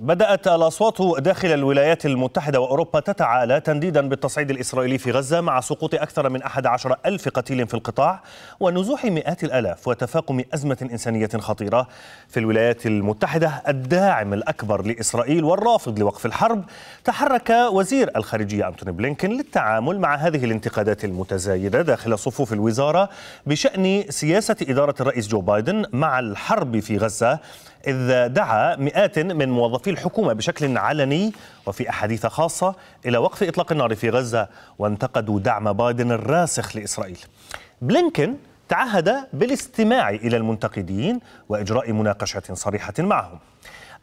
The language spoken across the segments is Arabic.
بدأت الأصوات داخل الولايات المتحدة وأوروبا تتعالى تنديدا بالتصعيد الإسرائيلي في غزة مع سقوط أكثر من 11 ألف قتيل في القطاع ونزوح مئات الألاف وتفاقم أزمة إنسانية خطيرة في الولايات المتحدة الداعم الأكبر لإسرائيل والرافض لوقف الحرب تحرك وزير الخارجية أنتوني بلينكين للتعامل مع هذه الانتقادات المتزايدة داخل صفوف الوزارة بشأن سياسة إدارة الرئيس جو بايدن مع الحرب في غزة إذ دعا مئات من موظفي في الحكومة بشكل علني وفي أحاديث خاصة إلى وقف إطلاق النار في غزة وانتقدوا دعم بايدن الراسخ لإسرائيل بلينكن تعهد بالاستماع إلى المنتقدين وإجراء مناقشة صريحة معهم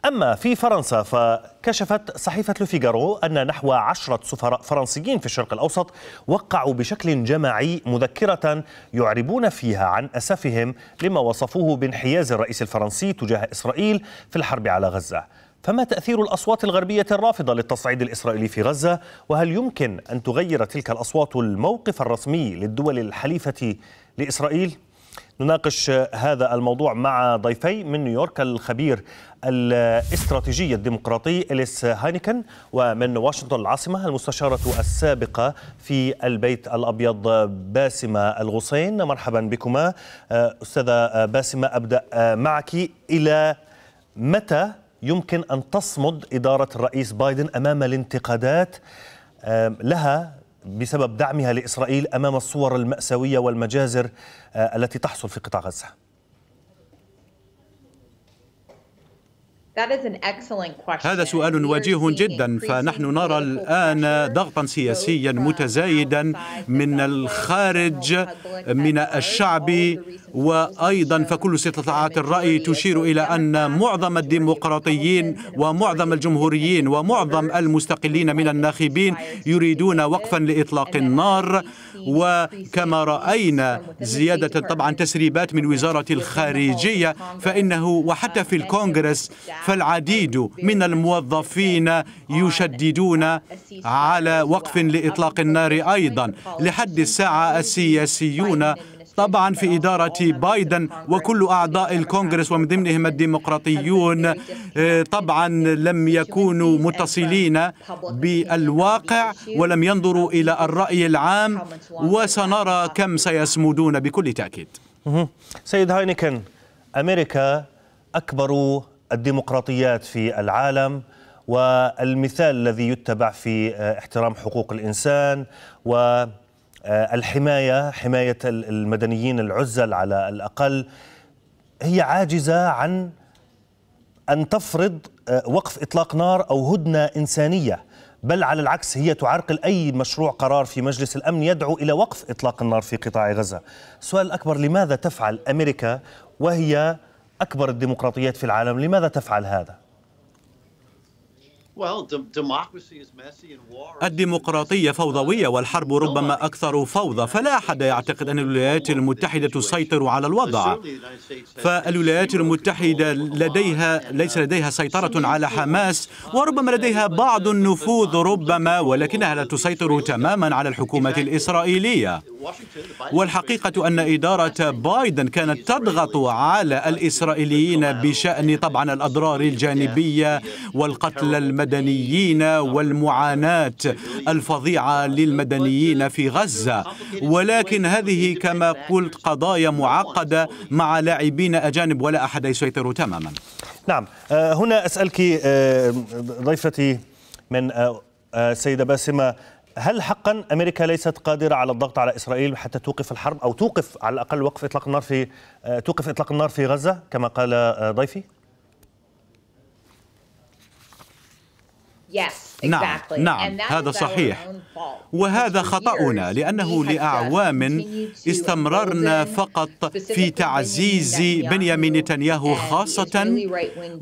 أما في فرنسا فكشفت صحيفة لوفيغارو أن نحو عشرة سفراء فرنسيين في الشرق الأوسط وقعوا بشكل جماعي مذكرة يعربون فيها عن أسفهم لما وصفوه بانحياز الرئيس الفرنسي تجاه إسرائيل في الحرب على غزة فما تأثير الأصوات الغربية الرافضة للتصعيد الإسرائيلي في غزة وهل يمكن أن تغير تلك الأصوات الموقف الرسمي للدول الحليفة لإسرائيل؟ نناقش هذا الموضوع مع ضيفي من نيويورك الخبير الاستراتيجي الديمقراطي إليس هانيكن ومن واشنطن العاصمة المستشارة السابقة في البيت الأبيض باسمة الغصين مرحبا بكما أستاذة باسمة أبدأ معك إلى متى يمكن أن تصمد إدارة الرئيس بايدن أمام الانتقادات لها بسبب دعمها لإسرائيل أمام الصور المأساوية والمجازر آه، التي تحصل في قطاع غزة هذا سؤال وجيه جدا فنحن نرى الآن ضغطا سياسيا متزايدا من الخارج من الشعب وأيضا فكل استطلاعات الرأي تشير إلى أن معظم الديمقراطيين ومعظم الجمهوريين ومعظم المستقلين من الناخبين يريدون وقفا لإطلاق النار وكما رأينا زيادة طبعا تسريبات من وزارة الخارجية فإنه وحتى في الكونغرس فالعديد من الموظفين يشددون على وقف لإطلاق النار أيضا لحد الساعة السياسيون طبعا في إدارة بايدن وكل أعضاء الكونغرس ومن ضمنهم الديمقراطيون طبعا لم يكونوا متصلين بالواقع ولم ينظروا إلى الرأي العام وسنرى كم سيصمدون بكل تأكيد سيد هاينيكن أمريكا أكبر الديمقراطيات في العالم والمثال الذي يتبع في آه، احترام حقوق الانسان والحمايه آه، حمايه المدنيين العزل على الاقل هي عاجزه عن ان تفرض آه، وقف اطلاق نار او هدنه انسانيه بل على العكس هي تعرقل اي مشروع قرار في مجلس الامن يدعو الى وقف اطلاق النار في قطاع غزه. السؤال الاكبر لماذا تفعل امريكا وهي أكبر الديمقراطيات في العالم لماذا تفعل هذا؟ الديمقراطية فوضوية والحرب ربما أكثر فوضى فلا أحد يعتقد أن الولايات المتحدة تسيطر على الوضع فالولايات المتحدة لديها ليس لديها سيطرة على حماس وربما لديها بعض النفوذ ربما ولكنها لا تسيطر تماما على الحكومة الإسرائيلية والحقيقة أن إدارة بايدن كانت تضغط على الإسرائيليين بشأن طبعا الأضرار الجانبية والقتل المدنيين والمعاناة الفظيعة للمدنيين في غزة ولكن هذه كما قلت قضايا معقدة مع لاعبين أجانب ولا أحد يسيطر تماما نعم آه، هنا أسألك آه، ضيفتي من السيدة آه، باسمة هل حقا امريكا ليست قادره على الضغط على اسرائيل حتى توقف الحرب او توقف على الاقل وقف اطلاق النار في آه، توقف اطلاق النار في غزه كما قال آه، ضيفي؟ Yes. نعم نعم هذا صحيح وهذا خطأنا لأنه لأعوام استمررنا فقط في تعزيز بنيامين نتنياهو خاصة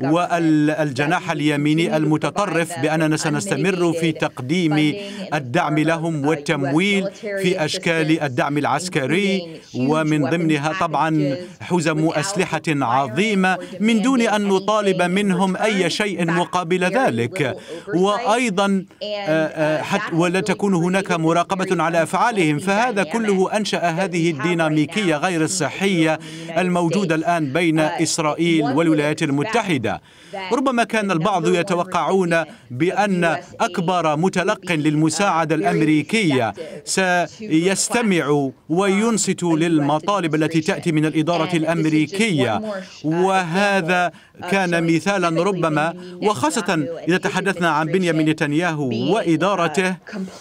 والجناح اليميني المتطرف بأننا سنستمر في تقديم الدعم لهم uh, والتمويل في أشكال الدعم العسكري ومن ضمنها طبعا حزم أسلحة عظيمة من دون أن نطالب منهم أي شيء مقابل ذلك وأيضا أيضا آه، آه، uh, ولا تكون هناك مراقبة على أفعالهم فهذا كله أنشأ هذه الديناميكية غير الصحية الموجودة الآن بين uh, إسرائيل والولايات المتحدة ربما كان البعض يتوقعون بأن أكبر متلق uh, للمساعدة الأمريكية سيستمع وينصت للمطالب التي تأتي من الإدارة الأمريكية وهذا كان مثالا ربما وخاصة إذا تحدثنا عن بنيامين نتنياهو uh, وادارته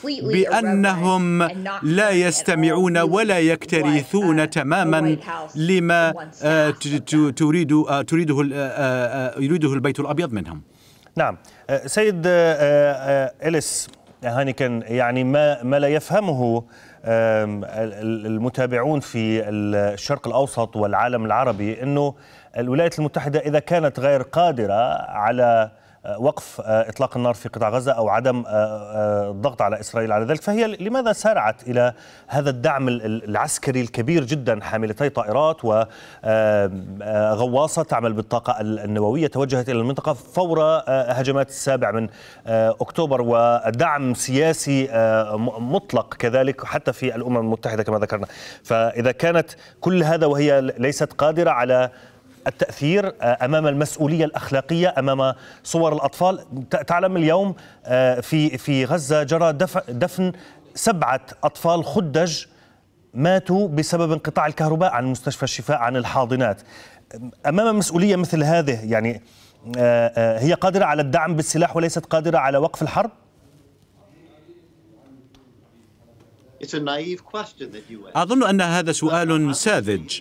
بانهم لا يستمعون ولا يكترثون تماما لما آه، تريد تريده آه، آه، يريده البيت الابيض منهم. نعم سيد اليس هانيكن يعني ما ما لا يفهمه المتابعون في الشرق الاوسط والعالم العربي انه الولايات المتحده اذا كانت غير قادره على آه، وقف آه، اطلاق النار في قطاع غزه او عدم آه، الضغط على اسرائيل على ذلك فهي لماذا سارعت الى هذا الدعم العسكري الكبير جدا حاملتي طائرات وغواصه تعمل بالطاقه النوويه توجهت الى المنطقه فور هجمات السابع من اكتوبر ودعم سياسي مطلق كذلك حتى في الامم المتحده كما ذكرنا فاذا كانت كل هذا وهي ليست قادره على التأثير آه، أمام المسؤولية الأخلاقية أمام صور الأطفال تعلم اليوم آه، في في غزة جرى دفن سبعة أطفال خدج ماتوا بسبب انقطاع الكهرباء عن مستشفى الشفاء عن الحاضنات أمام مسؤولية مثل هذه يعني آه، هي قادرة على الدعم بالسلاح وليست قادرة على وقف الحرب؟ أظن أن هذا سؤال ساذج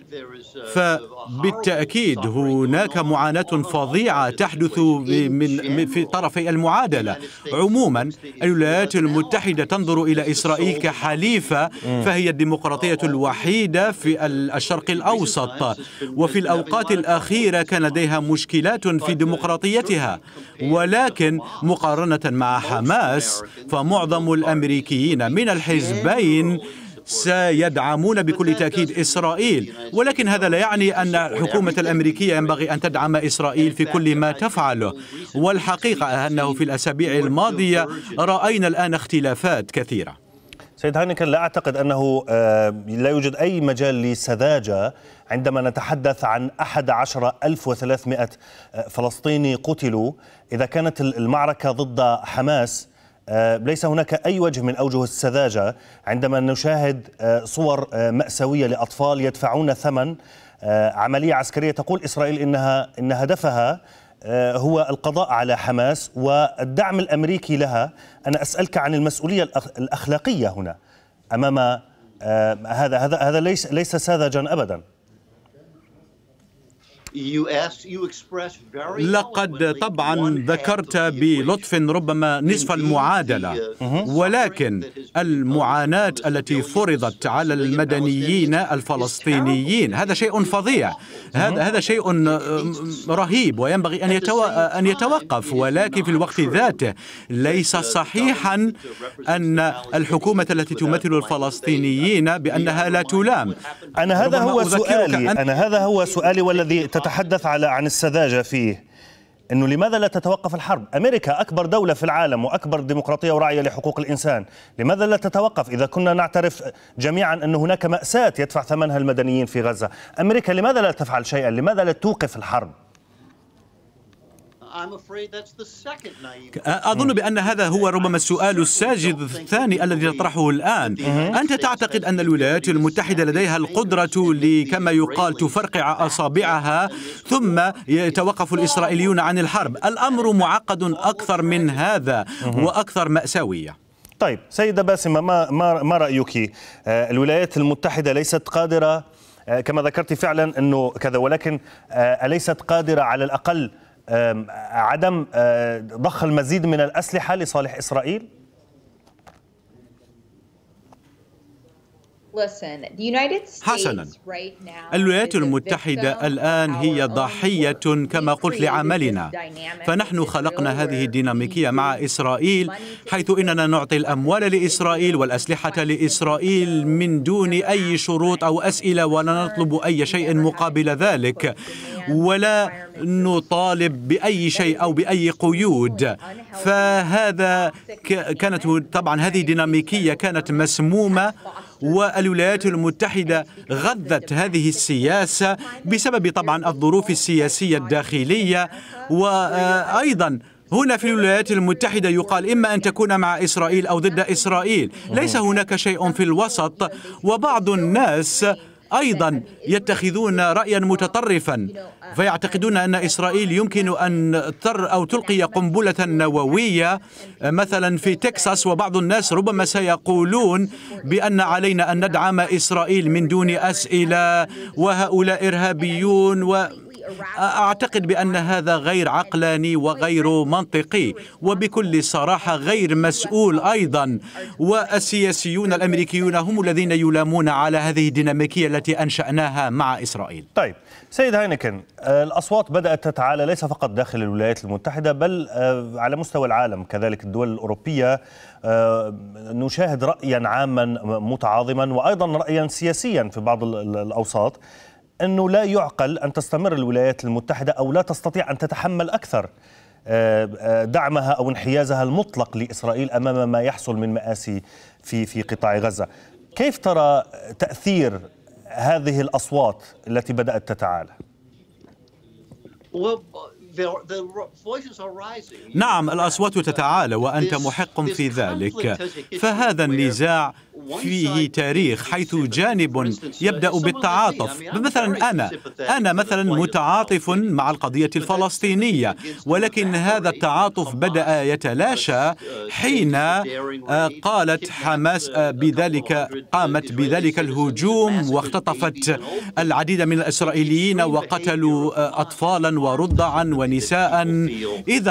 فبالتأكيد هناك معاناة فظيعة تحدث من في طرفي المعادلة عموما الولايات المتحدة تنظر إلى إسرائيل كحليفة فهي الديمقراطية الوحيدة في الشرق الأوسط وفي الأوقات الأخيرة كان لديها مشكلات في ديمقراطيتها ولكن مقارنة مع حماس فمعظم الأمريكيين من الحزبين الصين سيدعمون بكل تأكيد إسرائيل ولكن هذا لا يعني أن الحكومة الأمريكية ينبغي أن تدعم إسرائيل في كل ما تفعله والحقيقة أنه في الأسابيع الماضية رأينا الآن اختلافات كثيرة سيد هانيكن لا أعتقد أنه آه، لا يوجد أي مجال لسذاجة عندما نتحدث عن 11300 آه، فلسطيني قتلوا إذا كانت المعركة ضد حماس آه، ليس هناك أي وجه من أوجه السذاجة عندما نشاهد آه، صور آه، مأساوية لأطفال يدفعون ثمن عملية عسكرية تقول إسرائيل إنها إن هدفها هو القضاء على حماس والدعم الأمريكي لها أنا أسألك عن المسؤولية الأخلاقية هنا أمام هذا هذا هذا ليس ليس ساذجا أبدا لقد طبعا ذكرت بلطف ربما نصف المعادله uh, ولكن المعاناه التي فرضت على المدنيين الفلسطينيين هذا شيء فظيع هذا هذا شيء آه، رهيب وينبغي ان ان يتوقف ولكن في الوقت ذاته ليس uh, صحيحا ان الحكومه التي تمثل الفلسطينيين بانها لا تلام انا هذا هو سؤالي انا هذا هو سؤالي والذي تتحدث على عن السذاجة فيه انه لماذا لا تتوقف الحرب؟ امريكا اكبر دوله في العالم واكبر ديمقراطيه وراعيه لحقوق الانسان، لماذا لا تتوقف؟ اذا كنا نعترف جميعا ان هناك ماساه يدفع ثمنها المدنيين في غزه، امريكا لماذا لا تفعل شيئا؟ لماذا لا توقف الحرب؟ أظن بأن هذا هو ربما السؤال الساجد الثاني الذي نطرحه الآن أنت تعتقد أن الولايات المتحدة لديها القدرة لكما يقال تفرقع أصابعها ثم يتوقف الإسرائيليون عن الحرب الأمر معقد أكثر من هذا وأكثر مأساوية طيب سيدة باسمة ما, ما, ما رأيك آه، الولايات المتحدة ليست قادرة آه، كما ذكرت فعلا أنه كذا ولكن آه، أليست قادرة على الأقل عدم ضخ المزيد من الأسلحة لصالح إسرائيل؟ حسنا الولايات المتحدة الآن هي ضحية كما قلت لعملنا فنحن خلقنا هذه الديناميكية مع إسرائيل حيث إننا نعطي الأموال لإسرائيل والأسلحة لإسرائيل من دون أي شروط أو أسئلة ولا نطلب أي شيء مقابل ذلك ولا نطالب بأي شيء أو بأي قيود فهذا كانت طبعا هذه ديناميكية كانت مسمومة والولايات المتحدة غذت هذه السياسة بسبب طبعا الظروف السياسية الداخلية وأيضا هنا في الولايات المتحدة يقال إما أن تكون مع إسرائيل أو ضد إسرائيل ليس هناك شيء في الوسط وبعض الناس أيضا يتخذون رأيا متطرفا فيعتقدون أن إسرائيل يمكن أن تر أو تلقي قنبلة نووية مثلا في تكساس وبعض الناس ربما سيقولون بأن علينا أن ندعم إسرائيل من دون أسئلة وهؤلاء إرهابيون و أعتقد بأن هذا غير عقلاني وغير منطقي وبكل صراحة غير مسؤول أيضا والسياسيون الأمريكيون هم الذين يلامون على هذه الديناميكية التي أنشأناها مع إسرائيل طيب سيد هاينكن آه، الأصوات بدأت تتعالى ليس فقط داخل الولايات المتحدة بل آه، على مستوى العالم كذلك الدول الأوروبية آه، نشاهد رأيا عاما متعاظما وأيضا رأيا سياسيا في بعض الأوساط أنه لا يعقل أن تستمر الولايات المتحدة أو لا تستطيع أن تتحمل أكثر آه، آه، دعمها أو انحيازها المطلق لإسرائيل أمام ما يحصل من مآسي في, في قطاع غزة كيف ترى تأثير هذه الأصوات التي بدأت تتعالى؟ نعم الأصوات تتعالى وأنت محق في ذلك فهذا النزاع فيه تاريخ حيث جانب يبدأ بالتعاطف مثلا أنا أنا مثلا متعاطف مع القضية الفلسطينية ولكن هذا التعاطف بدأ يتلاشى حين آه، قالت حماس آه، بذلك قامت بذلك الهجوم واختطفت العديد من الإسرائيليين وقتلوا آه، أطفالا ورضعا ونساء إذا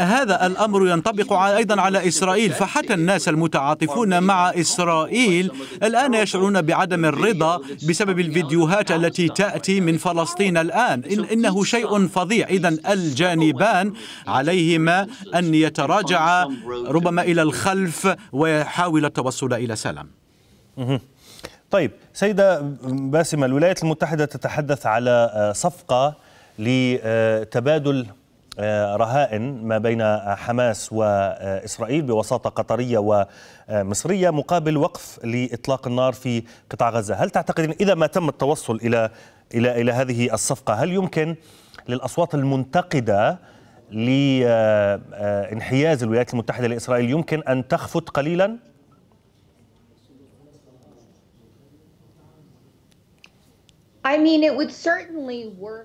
هذا الأمر ينطبق أيضا على إسرائيل فحتى الناس المت المتعاطفون مع إسرائيل الآن يشعرون بعدم الرضا بسبب الفيديوهات التي تأتي من فلسطين الآن إن إنه شيء فظيع إذا الجانبان عليهما أن يتراجعا ربما إلى الخلف ويحاول التوصل إلى سلام طيب سيدة باسمة الولايات المتحدة تتحدث على آه، صفقة لتبادل آه، رهائن ما بين آه، حماس وإسرائيل بوساطة قطرية ومصرية مقابل وقف لإطلاق النار في قطاع غزة هل تعتقدين إذا ما تم التوصل إلى إلى إلى هذه الصفقة هل يمكن للأصوات المنتقدة لانحياز الولايات المتحدة لإسرائيل يمكن أن تخفت قليلاً؟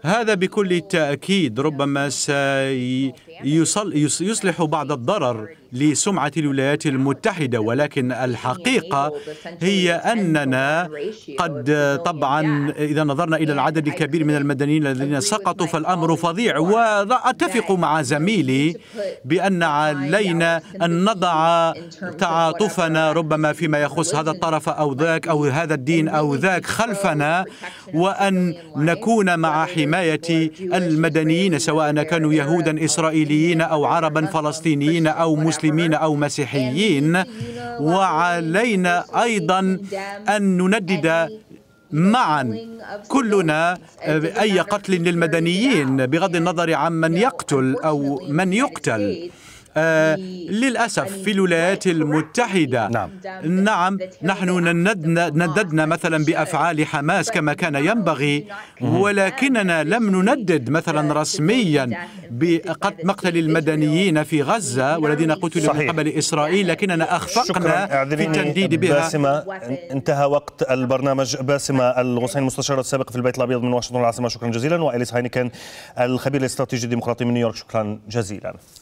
هذا بكل تأكيد ربما سي يصل يصلح بعض الضرر لسمعة الولايات المتحدة ولكن الحقيقة هي أننا قد طبعا إذا نظرنا إلى العدد الكبير من المدنيين الذين سقطوا فالأمر فظيع وأتفق مع زميلي بأن علينا أن نضع تعاطفنا ربما فيما يخص هذا الطرف أو ذاك أو هذا الدين أو ذاك خلفنا وأن نكون مع حماية المدنيين سواء كانوا يهودا إسرائيليين إسرائيليين أو عربا فلسطينيين أو مسلمين أو مسيحيين وعلينا أيضا أن نندد معا كلنا أي قتل للمدنيين بغض النظر عن من يقتل أو من يقتل آه، للأسف في الولايات المتحدة نعم, نعم نحن نددنا, نددنا مثلا بأفعال حماس كما كان ينبغي ولكننا لم نندد مثلا رسميا بمقتل المدنيين في غزة والذين قتلوا من قبل إسرائيل لكننا أخفقنا في التنديد بها باسمة انتهى وقت البرنامج باسمة الغصين المستشارة السابقة في البيت الأبيض من واشنطن العاصمة شكرا جزيلا وإليس هاينكن الخبير الاستراتيجي الديمقراطي من نيويورك شكرا جزيلا